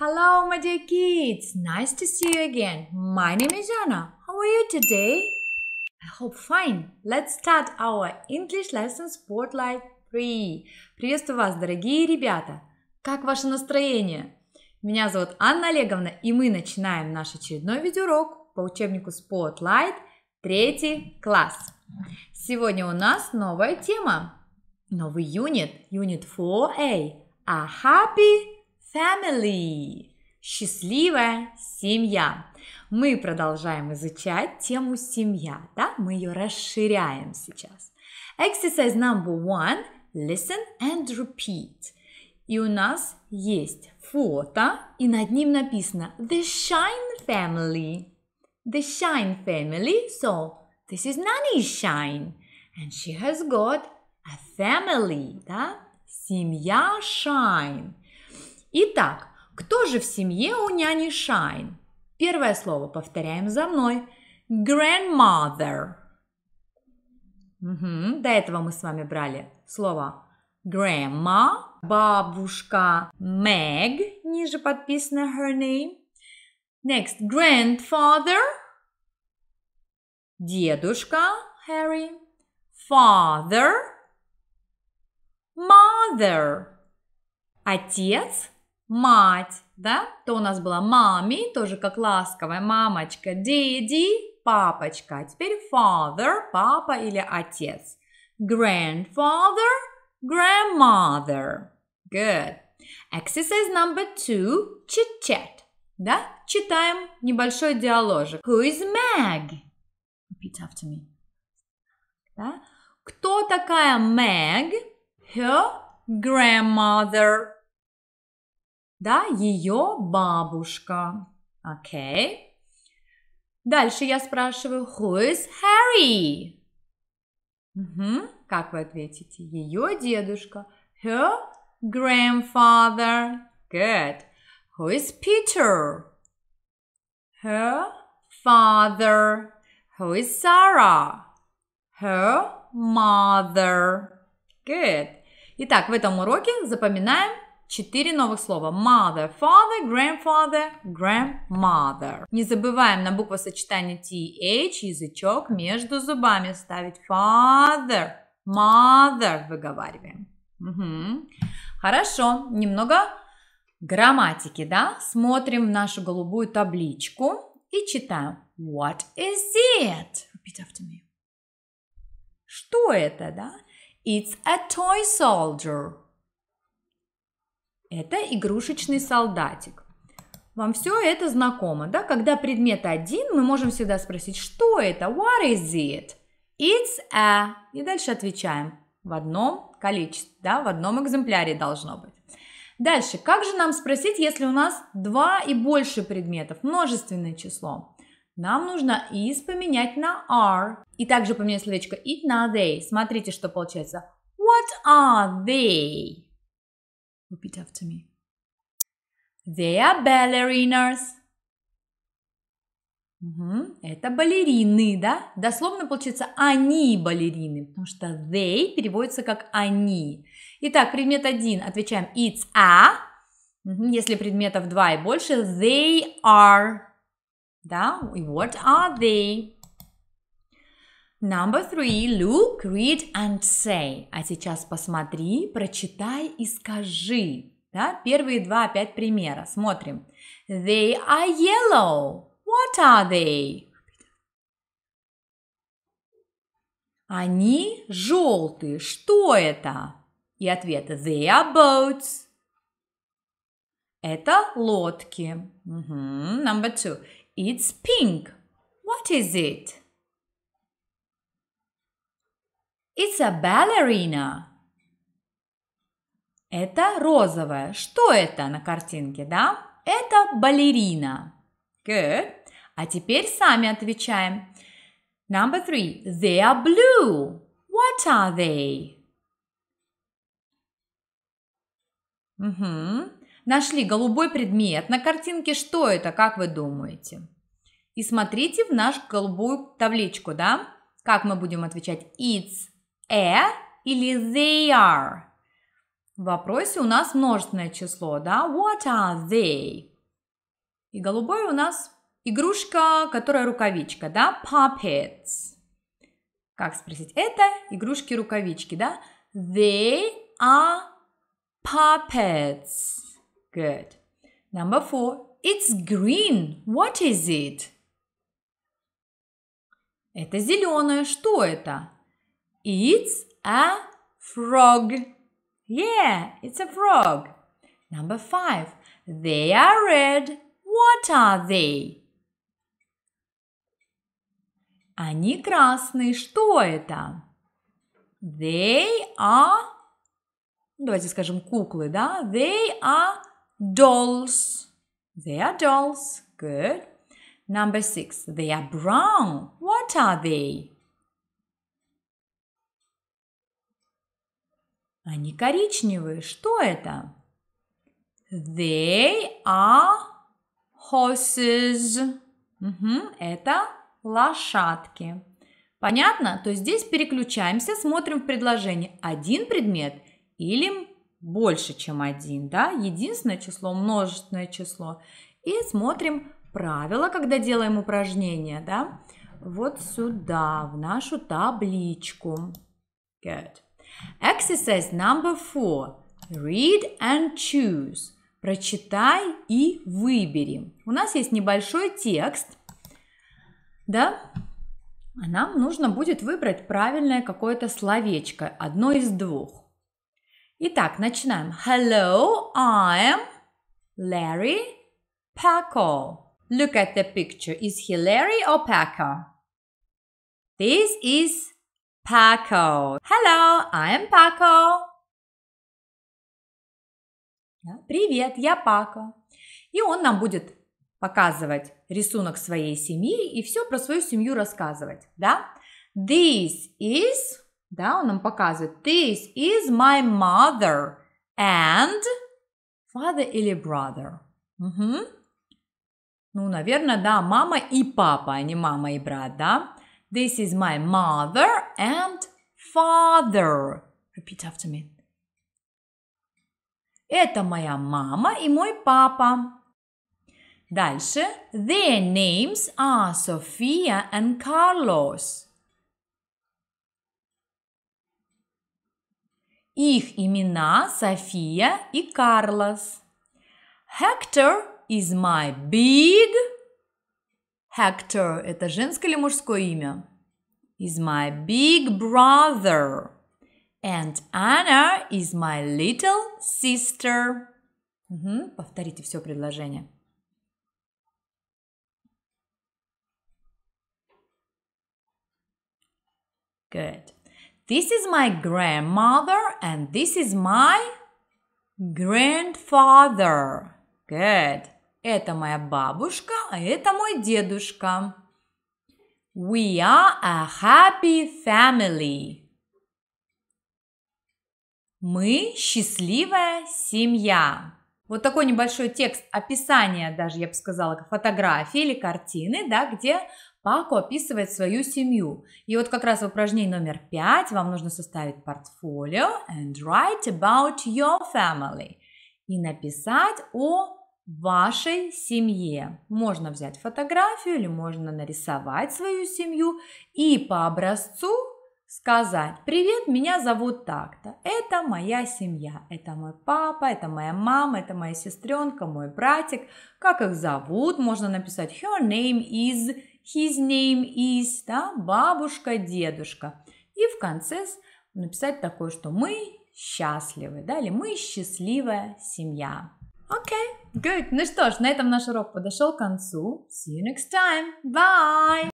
Hello, my dear kids. Nice to see you again. My name is Anna. How are you today? I hope fine. Let's start our English lesson Spotlight 3. Приветствую вас, дорогие ребята. Как ваше настроение? Меня зовут Анна Олеговна, и мы начинаем наш очередной видеоурок по учебнику Spotlight 3 класс. Сегодня у нас новая тема. Новый юнит, unit 4A. A а happy family – счастливая семья. Мы продолжаем изучать тему семья, да? Мы ее расширяем сейчас. Exercise number one – listen and repeat. И у нас есть фото, и над ним написано The Shine Family. The Shine Family, so this is Nanny Shine. And she has got a family, да? Семья Shine – Итак, кто же в семье у няни Шайн? Первое слово повторяем за мной. Grandmother. Угу. До этого мы с вами брали слово grandma, бабушка Meg, ниже подписано her name. Next, grandfather, дедушка Harry, father, mother, отец, мать, да, то у нас была мами, тоже как ласковая мамочка, daddy, папочка, а теперь father, папа или отец, grandfather, grandmother. Good. Exercise number two, chit-chat. Да? Читаем небольшой диалогик. Who is Meg? Repeat after me. Да? Кто такая Meg? Her grandmother да, ее бабушка. Окей. Okay. Дальше я спрашиваю, who is Harry? Угу. Как вы ответите? Ее дедушка. Her grandfather. Good. Who is Peter? Her father. Who is Sarah? Her mother. Good. Итак, в этом уроке запоминаем Четыре новых слова. Mother, father, grandfather, grandmother. Не забываем на буквосочетание TH язычок между зубами ставить father, mother выговариваем. Угу. Хорошо, немного грамматики, да? Смотрим в нашу голубую табличку и читаем. What is it? Repeat after me. Что это, да? It's a toy soldier. Это игрушечный солдатик. Вам все это знакомо, да? Когда предмет один, мы можем всегда спросить, что это? What is it? It's a. И дальше отвечаем. В одном количестве, да, в одном экземпляре должно быть. Дальше, как же нам спросить, если у нас два и больше предметов, множественное число? Нам нужно is поменять на are. И также поменять словечко it на they. Смотрите, что получается. What are they? Repeat after me. They are ballerinas. Угу. Это балерины, да? Дословно получится они балерины, потому что they переводится как они. Итак, предмет один. Отвечаем it's a. Угу. Если предметов два и больше, they are. Да? what are they? Number three. Look, read and say. А сейчас посмотри, прочитай и скажи. Да? Первые два опять примера. Смотрим. They are yellow. What are they? Они желтые. Что это? И ответ. They are boats. Это лодки. Угу. Number two. It's pink. What is it? It's a ballerina. Это розовая. Что это на картинке, да? Это балерина. Good. А теперь сами отвечаем. Number three. They are blue. What are they? Угу. Нашли голубой предмет на картинке. Что это, как вы думаете? И смотрите в нашу голубую табличку, да? Как мы будем отвечать? It's a э или they are. В вопросе у нас множественное число, да? What are they? И голубой у нас игрушка, которая рукавичка, да? Puppets. Как спросить? Это игрушки-рукавички, да? They are puppets. Good. Number four. It's green. What is it? Это зеленое. Что это? It's a frog. Yeah, it's a frog. Number five. They are red. What are they? Они красные. Что это? They are... Давайте скажем куклы, да? They are dolls. They are dolls. Good. Number six. They are brown. What are they? Они коричневые. Что это? They are horses. Угу, это лошадки. Понятно? То есть здесь переключаемся, смотрим в предложении один предмет или больше, чем один, да, единственное число, множественное число. И смотрим правила, когда делаем упражнение, да, вот сюда, в нашу табличку. Good. Exercise number four. Read and choose. Прочитай и выбери. У нас есть небольшой текст, да? А нам нужно будет выбрать правильное какое-то словечко, одно из двух. Итак, начинаем. Hello, I'm Larry Paco. Look at the picture. Is he Larry or Paco? This is Paco. Hello, I'm Paco. Привет, я Пако. И он нам будет показывать рисунок своей семьи и все про свою семью рассказывать, да? This is, да, он нам показывает, this is my mother and father или brother. Угу. Ну, наверное, да, мама и папа, а не мама и брат, да? This is my mother and father. Repeat after me. Это моя мама и мой папа. Дальше. Their names are Sofia and Carlos. Их имена София и Карлос. Hector is my big Hector – это женское или мужское имя? Is my big brother. And Anna is my little sister. Угу. Повторите все предложение. Good. This is my grandmother and this is my grandfather. Good. Это моя бабушка, а это мой дедушка. We are a happy family. Мы счастливая семья. Вот такой небольшой текст описания, даже я бы сказала, фотографии или картины, да, где Пако описывает свою семью. И вот как раз в упражнении номер пять вам нужно составить портфолио and write about your family и написать о вашей семье. Можно взять фотографию или можно нарисовать свою семью и по образцу сказать «Привет, меня зовут так-то, это моя семья, это мой папа, это моя мама, это моя сестренка, мой братик, как их зовут?» Можно написать «Her name is», «His name is», да, «Бабушка», «Дедушка». И в конце написать такое, что «Мы счастливы», да, или «Мы счастливая семья». Okay, good. Ну что ж, на этом наш урок подошел к концу. See you next time. Bye!